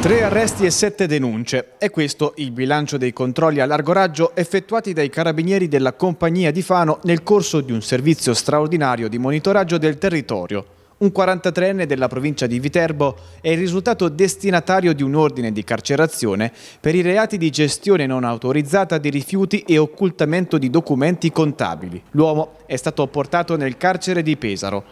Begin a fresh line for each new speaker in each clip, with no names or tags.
Tre arresti e sette denunce. È questo il bilancio dei controlli a largo raggio effettuati dai carabinieri della compagnia di Fano nel corso di un servizio straordinario di monitoraggio del territorio. Un 43enne della provincia di Viterbo è il risultato destinatario di un ordine di carcerazione per i reati di gestione non autorizzata di rifiuti e occultamento di documenti contabili. L'uomo è stato portato nel carcere di Pesaro.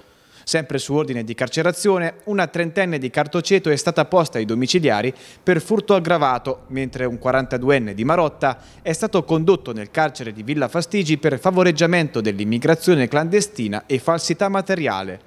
Sempre su ordine di carcerazione, una trentenne di Cartoceto è stata posta ai domiciliari per furto aggravato, mentre un 42enne di Marotta è stato condotto nel carcere di Villa Fastigi per favoreggiamento dell'immigrazione clandestina e falsità materiale.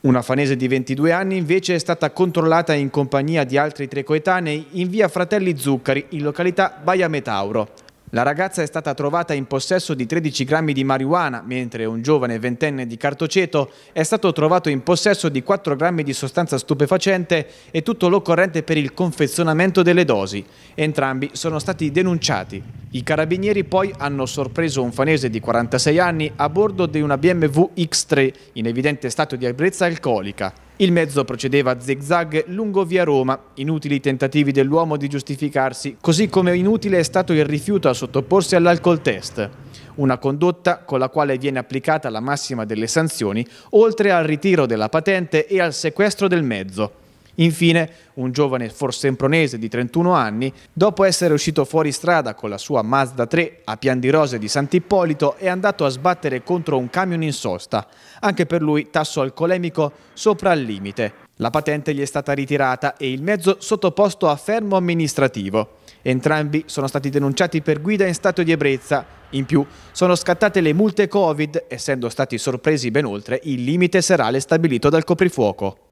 Una fanese di 22 anni invece è stata controllata in compagnia di altri tre coetanei in via Fratelli Zuccari in località Baia Metauro. La ragazza è stata trovata in possesso di 13 grammi di marijuana, mentre un giovane ventenne di Cartoceto è stato trovato in possesso di 4 grammi di sostanza stupefacente e tutto l'occorrente per il confezionamento delle dosi. Entrambi sono stati denunciati. I carabinieri poi hanno sorpreso un fanese di 46 anni a bordo di una BMW X3 in evidente stato di ebbrezza alcolica. Il mezzo procedeva a zigzag lungo via Roma, inutili tentativi dell'uomo di giustificarsi, così come inutile è stato il rifiuto a sottoporsi all'alcol test. Una condotta con la quale viene applicata la massima delle sanzioni, oltre al ritiro della patente e al sequestro del mezzo. Infine, un giovane forsempronese di 31 anni, dopo essere uscito fuori strada con la sua Mazda 3 a Pian di Rose di Sant'Ippolito, è andato a sbattere contro un camion in sosta. Anche per lui tasso alcolemico sopra il limite. La patente gli è stata ritirata e il mezzo sottoposto a fermo amministrativo. Entrambi sono stati denunciati per guida in stato di ebbrezza. In più sono scattate le multe Covid, essendo stati sorpresi ben oltre il limite serale stabilito dal coprifuoco.